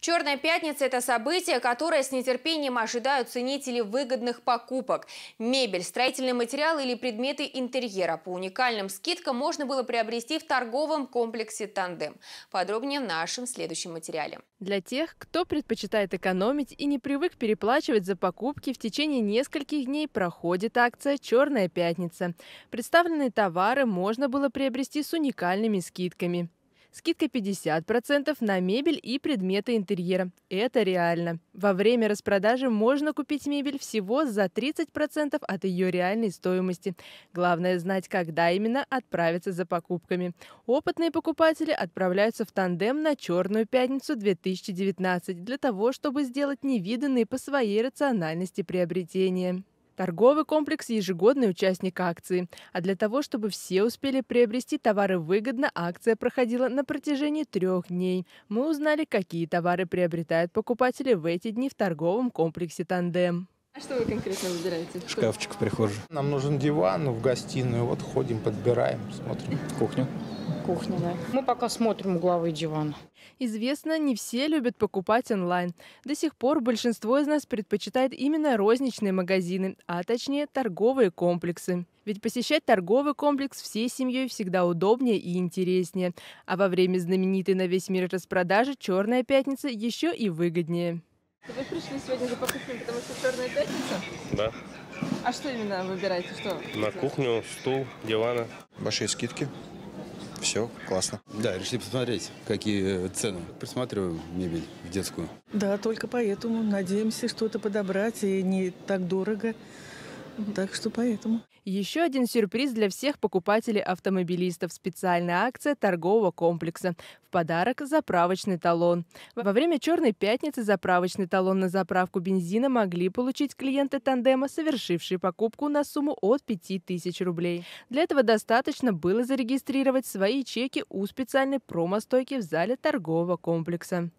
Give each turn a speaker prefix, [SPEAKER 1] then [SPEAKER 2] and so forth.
[SPEAKER 1] Черная пятница – это событие, которое с нетерпением ожидают ценители выгодных покупок. Мебель, строительный материал или предметы интерьера по уникальным скидкам можно было приобрести в торговом комплексе «Тандем». Подробнее в нашем следующем материале. Для тех, кто предпочитает экономить и не привык переплачивать за покупки, в течение нескольких дней проходит акция «Черная пятница». Представленные товары можно было приобрести с уникальными скидками. Скидка 50% на мебель и предметы интерьера. Это реально. Во время распродажи можно купить мебель всего за 30% от ее реальной стоимости. Главное знать, когда именно отправиться за покупками. Опытные покупатели отправляются в тандем на «Черную пятницу» 2019 для того, чтобы сделать невиданные по своей рациональности приобретения. Торговый комплекс – ежегодный участник акции. А для того, чтобы все успели приобрести товары выгодно, акция проходила на протяжении трех дней. Мы узнали, какие товары приобретают покупатели в эти дни в торговом комплексе «Тандем». А что вы конкретно выбираете? Шкафчик в прихожей. Нам нужен диван в гостиную. Вот ходим, подбираем, смотрим. Кухню кухня, да. Мы пока смотрим угловые диваны. Известно, не все любят покупать онлайн. До сих пор большинство из нас предпочитает именно розничные магазины, а точнее торговые комплексы. Ведь посещать торговый комплекс всей семьей всегда удобнее и интереснее. А во время знаменитой на весь мир распродажи «Черная пятница» еще и выгоднее. Вы пришли сегодня за покупками, потому что черная пятница? Да. А что именно выбираете? Что? На кухню, стул, диваны. Большие скидки. Все, классно. Да, решили посмотреть, какие цены. Присматриваем мебель в детскую. Да, только поэтому надеемся что-то подобрать и не так дорого. Так что поэтому. Еще один сюрприз для всех покупателей автомобилистов. Специальная акция торгового комплекса. В подарок заправочный талон. Во время «Черной пятницы» заправочный талон на заправку бензина могли получить клиенты «Тандема», совершившие покупку на сумму от 5000 рублей. Для этого достаточно было зарегистрировать свои чеки у специальной промостойки в зале торгового комплекса.